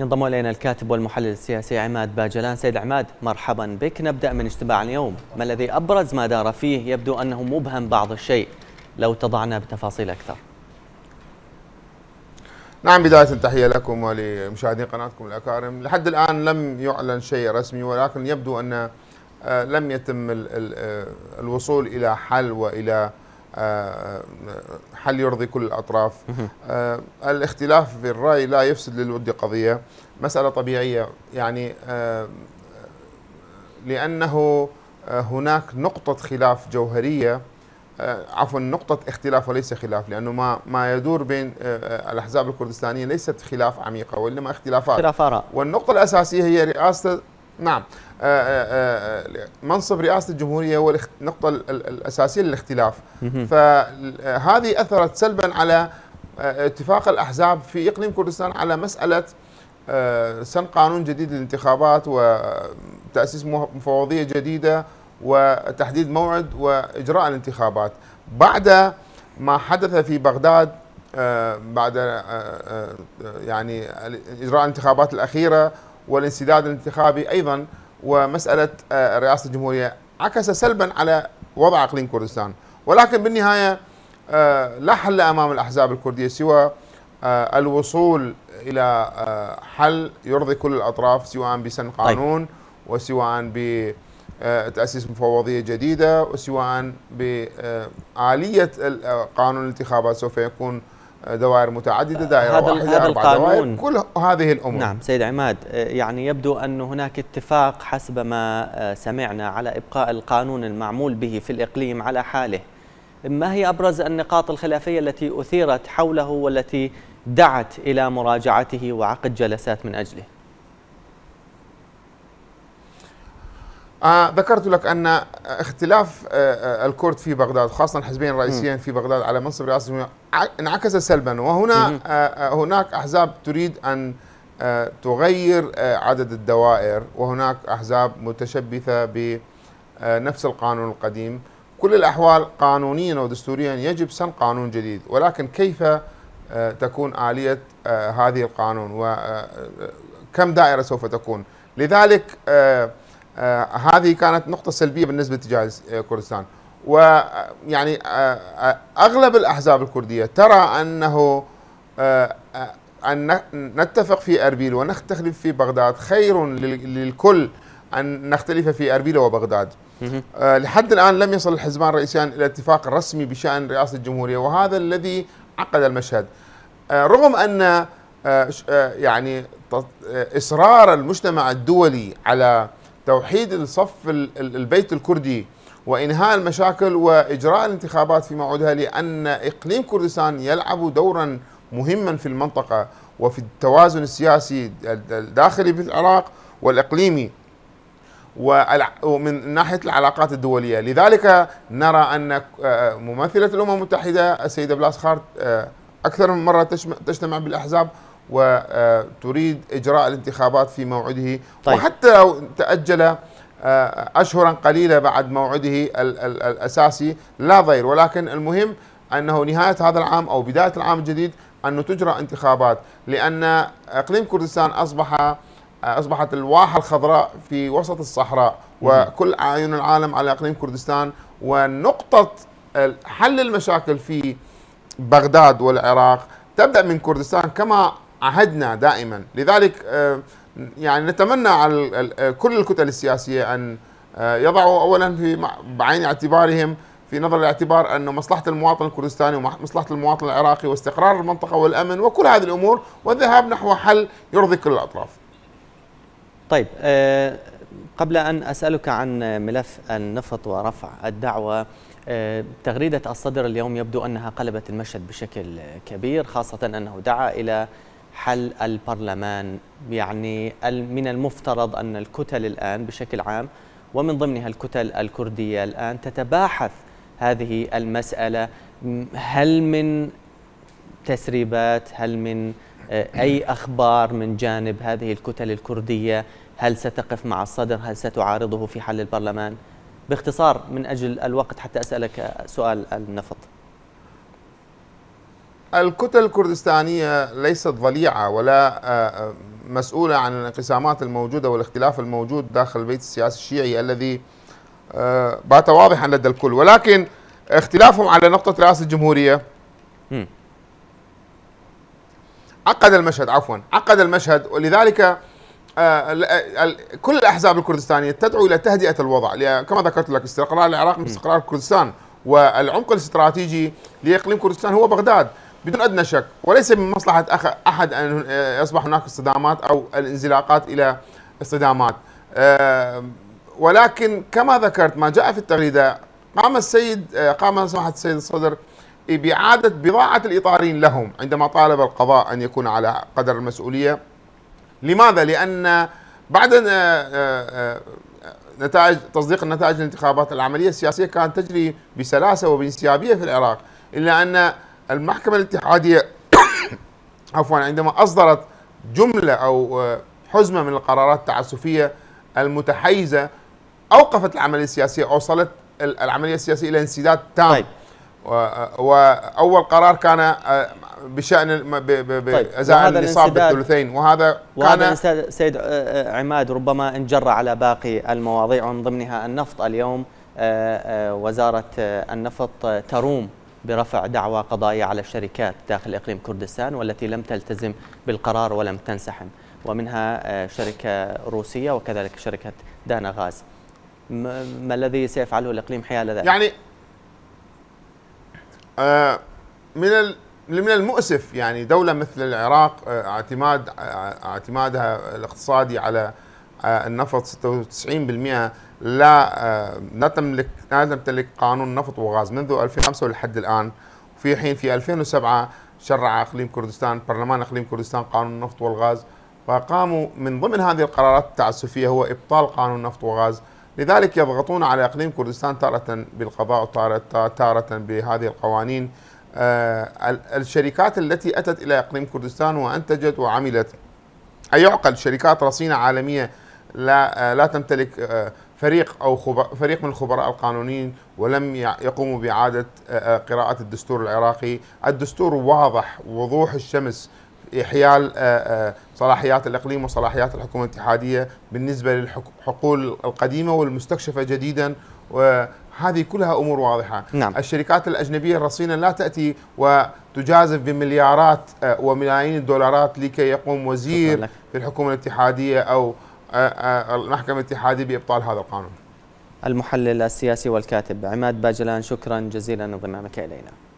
ينضم الينا الكاتب والمحلل السياسي عماد باجلان سيد عماد مرحبا بك نبدا من اجتماع اليوم ما الذي ابرز ما دار فيه يبدو انه مبهم بعض الشيء لو تضعنا بتفاصيل اكثر نعم بداية تحية لكم ولمشاهدي قناتكم الأكارم لحد الآن لم يعلن شيء رسمي ولكن يبدو أن آه، لم يتم آه، الوصول إلى حل وإلى حل آه، آه، يرضي كل الأطراف آه، الاختلاف في الرأي لا يفسد للود قضية مسألة طبيعية يعني لأنه هناك نقطة خلاف جوهرية عفوا نقطة اختلاف وليس خلاف لأنه ما ما يدور بين الأحزاب الكردستانية ليست خلاف عميقة وإنما اختلافات اختلاف آراء والنقطة الأساسية هي رئاسة نعم آه، آه، آه، منصب رئاسه الجمهوريه هو النقطه الاساسيه للاختلاف فهذه اثرت سلبا على اتفاق الاحزاب في اقليم كردستان على مساله سن قانون جديد للانتخابات وتاسيس مفوضيه جديده وتحديد موعد واجراء الانتخابات بعد ما حدث في بغداد بعد يعني اجراء الانتخابات الاخيره والانسداد الانتخابي ايضا ومساله آه، رئاسه الجمهوريه عكس سلبا على وضع اقليم كردستان ولكن بالنهايه آه، لا حل امام الاحزاب الكرديه سوى آه، الوصول الى حل يرضي كل الاطراف سواء بسن طيب. قانون وسواء بتاسيس مفوضيه جديده وسواء باليه قانون الانتخابات سوف يكون دوائر متعدده دائره هذا واحده هذا القانون دوائر كل هذه الامور نعم سيد عماد آه، يعني يبدو ان هناك اتفاق حسب ما آه، سمعنا على ابقاء القانون المعمول به في الاقليم على حاله ما هي ابرز النقاط الخلافيه التي اثيرت حوله والتي دعت الى مراجعته وعقد جلسات من اجله آه، ذكرت لك ان اختلاف آه، آه، الكرد في بغداد خاصه الحزبين الرئيسيين في بغداد على منصب رئاسه انعكس سلبا وهنا هناك احزاب تريد ان تغير عدد الدوائر وهناك احزاب متشبثه بنفس القانون القديم كل الاحوال قانونيا ودستوريا يجب سن قانون جديد ولكن كيف تكون اليه هذه القانون وكم دائره سوف تكون لذلك آه، هذه كانت نقطة سلبية بالنسبة تجاه كردستان ويعني آه، آه، أغلب الأحزاب الكردية ترى أنه أن نتفق في أربيل ونختلف في بغداد خير للكل أن نختلف في أربيل وبغداد لحد الآن لم يصل الحزبان الرئيسيان إلى اتفاق رسمي بشأن رئاسة الجمهورية وهذا الذي عقد المشهد رغم أن يعني إصرار المجتمع الدولي على توحيد الصف البيت الكردي وإنهاء المشاكل وإجراء الانتخابات في موعدها لأن إقليم كردستان يلعب دورا مهما في المنطقة وفي التوازن السياسي الداخلي في العراق والإقليمي ومن ناحية العلاقات الدولية لذلك نرى أن آه، ممثلة الأمم المتحدة السيدة بلاس خارت آه، أكثر من مرة تجتمع بالأحزاب وتريد إجراء الانتخابات في موعده طيب. وحتى لو تأجل آه، أشهرا قليلة بعد موعده الأساسي لا ضير ولكن المهم أنه نهاية هذا العام أو بداية العام الجديد أن تجرى انتخابات لأن إقليم كردستان أصبح آه، أصبحت الواحة الخضراء في وسط الصحراء وكل أعين العالم على إقليم كردستان ونقطة حل المشاكل في بغداد والعراق تبدأ من كردستان كما عهدنا دائما لذلك آه، يعني نتمنى على آه، كل الكتل السياسية أن آه، يضعوا أولا في بعين اعتبارهم في نظر الاعتبار أن مصلحة المواطن الكردستاني ومصلحة المواطن العراقي واستقرار المنطقة والأمن وكل هذه الأمور والذهاب نحو حل يرضي كل الأطراف طيب قبل أن أسألك عن ملف النفط ورفع الدعوة تغريدة الصدر اليوم يبدو أنها قلبت المشهد بشكل كبير خاصة أنه دعا إلى حل البرلمان يعني من المفترض أن الكتل الآن بشكل عام ومن ضمنها الكتل الكردية الآن تتباحث هذه المسألة هل من تسريبات هل من آه، أي أخبار من جانب هذه الكتل الكردية هل ستقف مع الصدر هل ستعارضه في حل البرلمان باختصار من أجل الوقت حتى أسألك سؤال النفط الكتل الكردستانية ليست ضليعة ولا آه، آه، مسؤولة عن الانقسامات الموجودة والاختلاف الموجود داخل البيت السياسي الشيعي الذي آه، بات واضحا لدى الكل ولكن اختلافهم على نقطة رئاسة الجمهورية عقد المشهد عفوا عقد المشهد ولذلك كل الأحزاب الكردستانية تدعو إلى تهدئة الوضع كما ذكرت لك استقرار العراق من استقرار كردستان والعمق الاستراتيجي لإقليم كردستان هو بغداد بدون أدنى شك وليس من مصلحة أحد أن آه، يصبح هناك اصطدامات أو الانزلاقات إلى اصطدامات آه، ولكن كما ذكرت ما جاء في التغريدة قام السيد آه، قام سماحة السيد الصدر بإعادة بضاعة الإطارين لهم عندما طالب القضاء أن يكون على قدر المسؤولية لماذا؟ لأن بعد نتائج تصديق النتائج الانتخابات العملية السياسية كانت تجري بسلاسة وبانسيابية في العراق إلا أن المحكمة الاتحادية عفوا عندما أصدرت جملة أو آه، حزمة من القرارات التعسفية المتحيزة أوقفت العملية السياسية أوصلت العملية السياسية إلى انسداد تام طيب. آه، واول قرار كان آه، بشان بازاء طيب. النصاب بالثلثين وهذا, وهذا كان سيد عماد ربما انجر على باقي المواضيع ومن ضمنها النفط اليوم وزاره النفط تروم برفع دعوى قضائية على الشركات داخل إقليم كردستان والتي لم تلتزم بالقرار ولم تنسحم ومنها آه، شركة روسية وكذلك شركة دانا غاز ما الذي سيفعله الإقليم حيال ذلك؟ يعني آه، من من المؤسف يعني دولة مثل العراق آه، اعتماد اعتمادها الاقتصادي على آه، النفط 96% لا آه، لا تملك لا تمتلك قانون نفط وغاز منذ 2005 ولحد الان في حين في 2007 شرع اقليم كردستان برلمان اقليم كردستان قانون النفط والغاز فقاموا من ضمن هذه القرارات التعسفيه هو ابطال قانون النفط والغاز لذلك يضغطون على اقليم كردستان تارة بالقضاء وتارة تارة بهذه القوانين آه، الشركات التي اتت الى اقليم كردستان وانتجت وعملت أيعقل يعقل شركات رصينة عالمية لا آه، لا تمتلك آه، فريق او فريق من الخبراء القانونيين ولم يقوموا باعاده آه، قراءه الدستور العراقي، الدستور واضح وضوح الشمس حيال صلاحيات الاقليم وصلاحيات الحكومه الاتحاديه بالنسبه للحقول القديمه والمستكشفه جديدا وهذه كلها امور واضحه نعم. الشركات الاجنبيه الرصينه لا تاتي وتجازف بمليارات وملايين الدولارات لكي يقوم وزير في الحكومه الاتحاديه او المحكمة الاتحادية بإبطال هذا القانون المحلل السياسي والكاتب عماد باجلان شكرا جزيلا انضمامك إلينا